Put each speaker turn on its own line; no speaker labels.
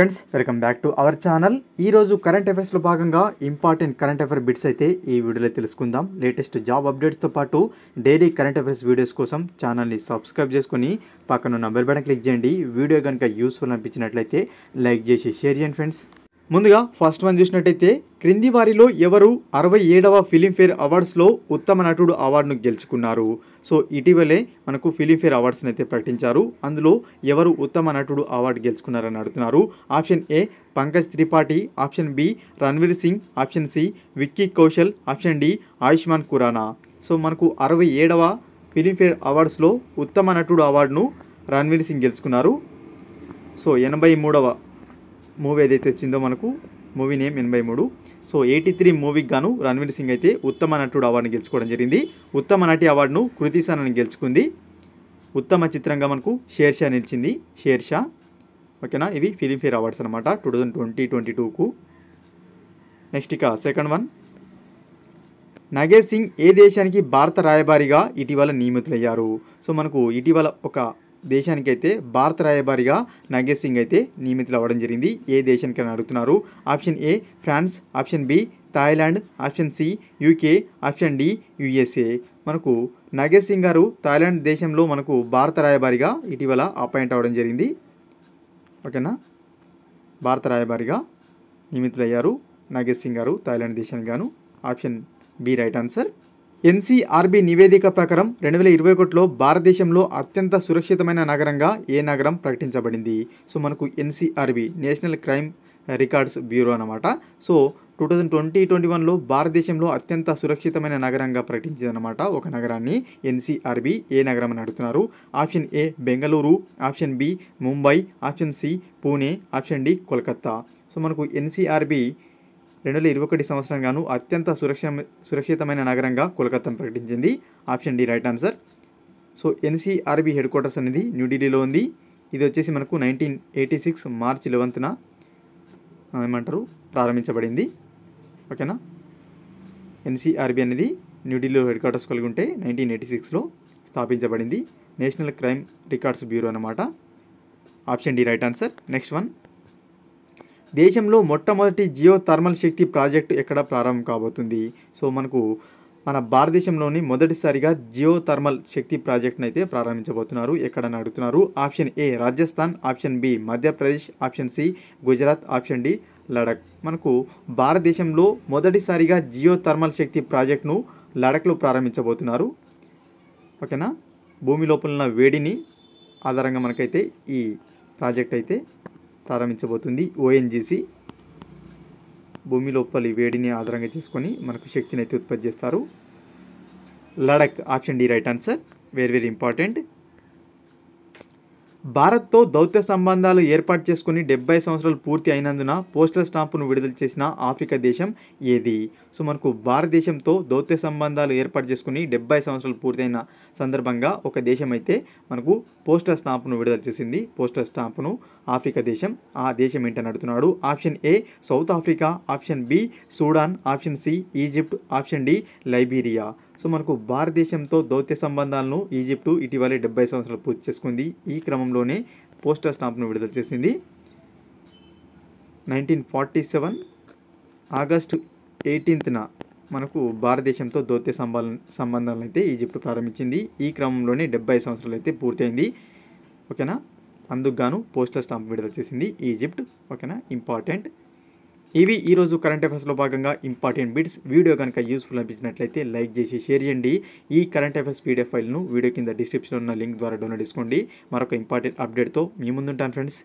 friends welcome back to our channel ఈరోజు current అఫైర్స్లో భాగంగా ఇంపార్టెంట్ కరెంట్ అఫైర్ బిట్స్ అయితే ఈ వీడియోలో తెలుసుకుందాం లేటెస్ట్ జాబ్ అప్డేట్స్తో పాటు డైలీ కరెంట్ అఫైర్స్ వీడియోస్ కోసం ఛానల్ని సబ్స్క్రైబ్ చేసుకుని పక్కన నంబర్ బటన్ క్లిక్ చేయండి వీడియో కనుక యూస్ఫుల్ అనిపించినట్లయితే లైక్ చేసి షేర్ చేయండి ఫ్రెండ్స్ ముందుగా ఫస్ట్ వన్ చూసినట్టయితే క్రింది వారిలో ఎవరు అరవై ఏడవ ఫిలింఫేర్ అవార్డ్స్లో ఉత్తమ నటుడు అవార్డును గెలుచుకున్నారు సో ఇటీవలే మనకు ఫిలింఫేర్ అవార్డ్స్ని అయితే ప్రకటించారు అందులో ఎవరు ఉత్తమ నటుడు అవార్డు గెలుచుకున్నారని అడుగుతున్నారు option A Pankaj Tripathi option B Ranveer Singh option C Vicky Kaushal option D Ayushmann Khurrana so మనకు అరవై ఏడవ ఫిలింఫేర్ అవార్డ్స్లో ఉత్తమ నటుడు అవార్డును రణ్వీర్ సింగ్ గెలుచుకున్నారు సో ఎనభై మూడవ మూవీ ఏదైతే వచ్చిందో మనకు మూవీ నేమ్ ఎనభై మూడు సో ఎయిటీ త్రీ మూవీకి గాను రణ్వీర్ సింగ్ అయితే ఉత్తమ నటుడు అవార్డును గెలుచుకోవడం జరిగింది ఉత్తమ నటి అవార్డును కృతి సనన్ గెలుచుకుంది ఉత్తమ చిత్రంగా మనకు షేర్షా నిలిచింది షేర్షా ఓకేనా ఇవి ఫిలింఫేర్ అవార్డ్స్ అనమాట టూ థౌజండ్ ట్వంటీ ట్వంటీ టూకు నెక్స్ట్ ఇక సెకండ్ వన్ నగేష్ సింగ్ ఏ దేశానికి భారత రాయబారిగా ఇటీవల నియమితులయ్యారు సో మనకు ఇటీవల ఒక దేశానికైతే భారత రాయబారిగా నాగేష్ సింగ్ అయితే నియమితులు అవ్వడం జరిగింది ఏ దేశానికైనా అడుగుతున్నారు option A France option B Thailand option C UK option D USA మనకు నగేష్ సింగ్ గారు థాయిలాండ్ దేశంలో మనకు భారత రాయబారిగా ఇటీవల అపాయింట్ అవ్వడం జరిగింది ఓకేనా భారత రాయబారిగా నియమితులయ్యారు నాగేష్ సింగ్ గారు థాయిలాండ్ దేశానికి గాను option B right answer NCRB నివేదిక ప్రకారం రెండు వేల ఇరవై ఒకటిలో భారతదేశంలో అత్యంత సురక్షితమైన నగరంగా ఏ నగరం ప్రకటించబడింది సో మనకు NCRB national crime records bureau అనమాట so two thousand twenty twenty వన్లో భారతదేశంలో అత్యంత సురక్షితమైన నగరంగా ప్రకటించిందనమాట ఒక నగరాన్ని ఎన్సీఆర్బీ ఏ నగరం అని అడుగుతున్నారు option A Bengaluru option B Mumbai option C Pune option D Kolkata so మనకు ఎన్సీఆర్బీ రెండు వేల ఇరవై ఒకటి సంవత్సరం గాను అత్యంత సురక్ష సురక్షితమైన నగరంగా కోల్కతాను ప్రకటించింది option D right answer so NCRB headquarters అనేది న్యూఢిల్లీలో ఉంది ఇది వచ్చేసి మనకు నైన్టీన్ ఎయిటీ సిక్స్ మార్చ్ లెవెన్త్న ఏమంటారు ప్రారంభించబడింది ఓకేనా ఎన్సీఆర్బీ అనేది న్యూఢిల్లీలో హెడ్ క్వార్టర్స్ కలిగి ఉంటే నైన్టీన్ ఎయిటీ సిక్స్లో స్థాపించబడింది నేషనల్ క్రైమ్ రికార్డ్స్ బ్యూరో అనమాట option D right answer next one దేశంలో మొట్టమొదటి జియో థర్మల్ శక్తి ప్రాజెక్టు ఎక్కడ ప్రారంభం కాబోతుంది సో మనకు మన భారతదేశంలోని మొదటిసారిగా జియో థర్మల్ శక్తి ప్రాజెక్ట్ని అయితే ప్రారంభించబోతున్నారు ఎక్కడని అడుగుతున్నారు option A Rajasthan option B Madhya Pradesh option C Gujarat option D Ladakh మనకు భారతదేశంలో మొదటిసారిగా జియో థర్మల్ శక్తి ప్రాజెక్ట్ను లడక్లో ప్రారంభించబోతున్నారు ఓకేనా భూమి లోపల ఉన్న వేడిని ఆధారంగా మనకైతే ఈ ప్రాజెక్ట్ అయితే ప్రారంభించబోతుంది ఓఎన్జీసీ భూమి లోపలి వేడిని ఆధారంగా చేసుకొని మనకు శక్తిని అయితే ఉత్పత్తి చేస్తారు Ladakh option D right answer very very important భారత్తో దౌత్య సంబంధాలు ఏర్పాటు చేసుకుని డెబ్బై సంవత్సరాలు పూర్తి అయినందున పోస్టల్ స్టాంపును విడుదల చేసిన ఆఫ్రికా దేశం ఏది సో మనకు భారతదేశంతో దౌత్య సంబంధాలు ఏర్పాటు చేసుకుని డెబ్బై సంవత్సరాలు పూర్తయిన సందర్భంగా ఒక దేశం అయితే మనకు పోస్టల్ స్టాంపును విడుదల చేసింది పోస్టల్ స్టాంపును ఆఫ్రికా దేశం ఆ దేశం ఏంటని అడుగుతున్నాడు option A South Africa option B Sudan option C Egypt option D Liberia so మనకు భారతదేశంతో దౌత్య సంబంధాలను ఈజిప్టు ఇటీవలే డెబ్బై సంవత్సరాలు పూర్తి చేసుకుంది ఈ క్రమంలోనే పోస్టర్ స్టాంప్ను విడుదల చేసింది నైన్టీన్ ఫార్టీ సెవెన్ ఆగస్టు ఎయిటీన్త్న మనకు భారతదేశంతో దౌత్య సంబా సంబంధాలను అయితే ఈజిప్ట్ ప్రారంభించింది ఈ క్రమంలోనే డెబ్బై సంవత్సరాలు అయితే పూర్తయింది ఓకేనా అందుకు గాను పోస్టర్ స్టాంప్ విడుదల చేసింది ఈజిప్ట్ ఓకేనా ఇంపార్టెంట్ ఇవి ఈరోజు కరెంట్ అఫైర్స్లో భాగంగా ఇంపార్టెంట్ బిట్స్ వీడియో కనుక యూస్ఫుల్ అనిపించినట్లయితే లైక్ చేసి షేర్ చేయండి ఈ కరెంట్ అఫేర్స్ పీడిఎఫ్ ఫైల్ను వీడియో కింద డిస్క్రిప్షన్లో ఉన్న లింక్ ద్వారా డౌన్లోడ్ చేసుకోండి మరొక ఇంపార్టెంట్ అప్డేట్తో మీ ముందుంటాను ఫ్రెండ్స్